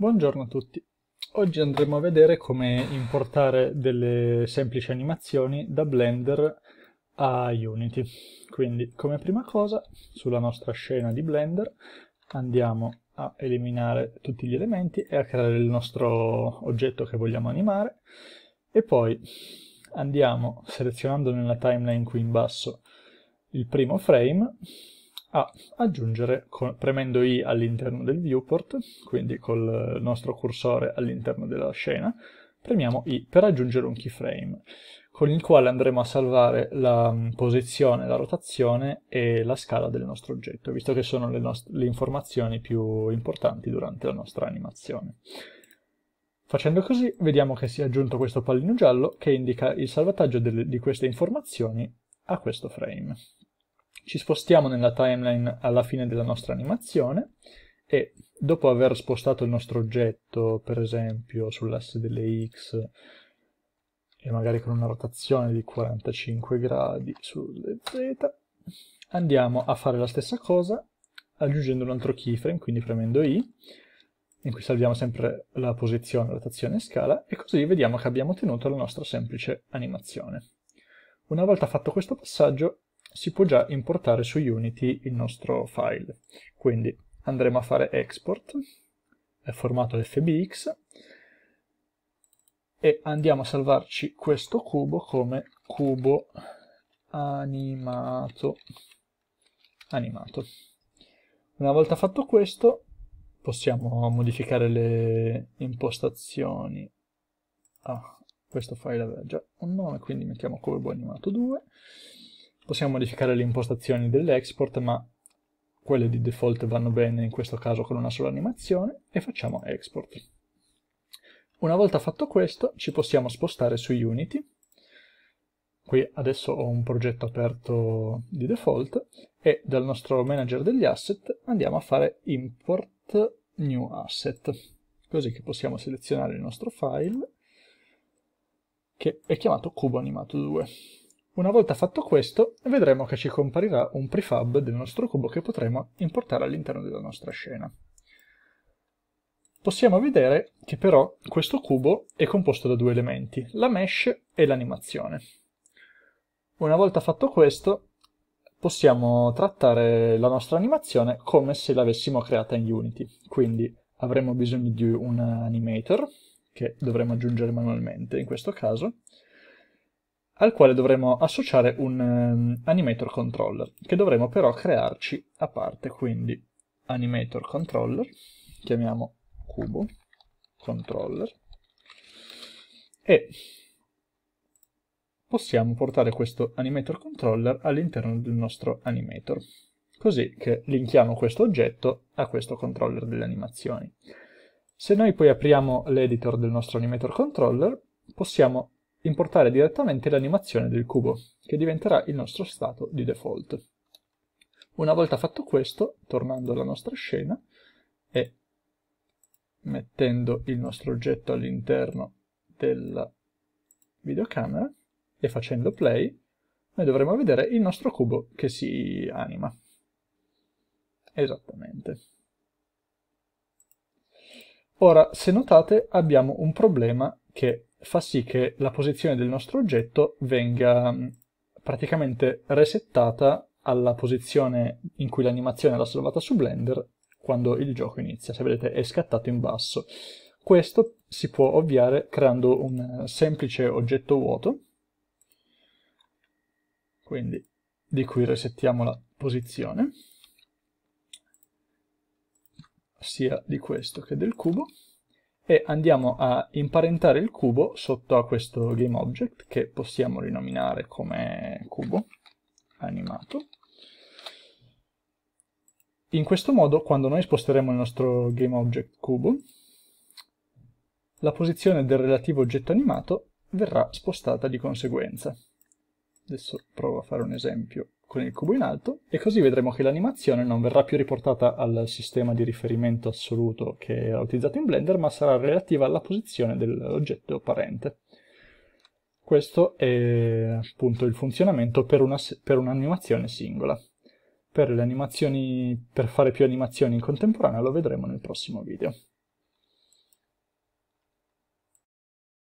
Buongiorno a tutti. Oggi andremo a vedere come importare delle semplici animazioni da Blender a Unity. Quindi, come prima cosa, sulla nostra scena di Blender andiamo a eliminare tutti gli elementi e a creare il nostro oggetto che vogliamo animare e poi andiamo selezionando nella timeline qui in basso il primo frame a aggiungere con, premendo I all'interno del viewport, quindi col nostro cursore all'interno della scena, premiamo I per aggiungere un keyframe, con il quale andremo a salvare la mm, posizione, la rotazione e la scala del nostro oggetto, visto che sono le, le informazioni più importanti durante la nostra animazione. Facendo così vediamo che si è aggiunto questo pallino giallo che indica il salvataggio di queste informazioni a questo frame. Ci spostiamo nella timeline alla fine della nostra animazione e dopo aver spostato il nostro oggetto, per esempio, sull'asse delle X e magari con una rotazione di 45 gradi sulle Z, andiamo a fare la stessa cosa aggiungendo un altro keyframe, quindi premendo I, in cui salviamo sempre la posizione, rotazione e scala, e così vediamo che abbiamo ottenuto la nostra semplice animazione. Una volta fatto questo passaggio, si può già importare su Unity il nostro file. Quindi andremo a fare export, è formato FBX, e andiamo a salvarci questo cubo come cubo animato. animato. Una volta fatto questo possiamo modificare le impostazioni. Ah, questo file aveva già un nome, quindi mettiamo cubo animato 2 Possiamo modificare le impostazioni dell'export, ma quelle di default vanno bene in questo caso con una sola animazione, e facciamo export. Una volta fatto questo, ci possiamo spostare su Unity. Qui adesso ho un progetto aperto di default, e dal nostro manager degli asset andiamo a fare import new asset, così che possiamo selezionare il nostro file, che è chiamato cubo animato 2. Una volta fatto questo, vedremo che ci comparirà un prefab del nostro cubo che potremo importare all'interno della nostra scena. Possiamo vedere che però questo cubo è composto da due elementi, la mesh e l'animazione. Una volta fatto questo, possiamo trattare la nostra animazione come se l'avessimo creata in Unity. Quindi avremo bisogno di un animator, che dovremo aggiungere manualmente in questo caso, al quale dovremo associare un um, animator controller, che dovremo però crearci a parte, quindi animator controller, chiamiamo cubo controller, e possiamo portare questo animator controller all'interno del nostro animator, così che linkiamo questo oggetto a questo controller delle animazioni. Se noi poi apriamo l'editor del nostro animator controller, possiamo importare direttamente l'animazione del cubo, che diventerà il nostro stato di default. Una volta fatto questo, tornando alla nostra scena e mettendo il nostro oggetto all'interno della videocamera e facendo play, noi dovremo vedere il nostro cubo che si anima. Esattamente. Ora, se notate, abbiamo un problema che fa sì che la posizione del nostro oggetto venga mm, praticamente resettata alla posizione in cui l'animazione era salvata su Blender quando il gioco inizia. Se vedete è scattato in basso. Questo si può ovviare creando un eh, semplice oggetto vuoto, quindi di cui resettiamo la posizione, sia di questo che del cubo e andiamo a imparentare il cubo sotto a questo GameObject che possiamo rinominare come cubo animato. In questo modo, quando noi sposteremo il nostro GameObject cubo, la posizione del relativo oggetto animato verrà spostata di conseguenza. Adesso provo a fare un esempio con il cubo in alto e così vedremo che l'animazione non verrà più riportata al sistema di riferimento assoluto che era utilizzato in Blender ma sarà relativa alla posizione dell'oggetto parente. Questo è appunto il funzionamento per un'animazione singola. Per, per fare più animazioni in contemporanea lo vedremo nel prossimo video.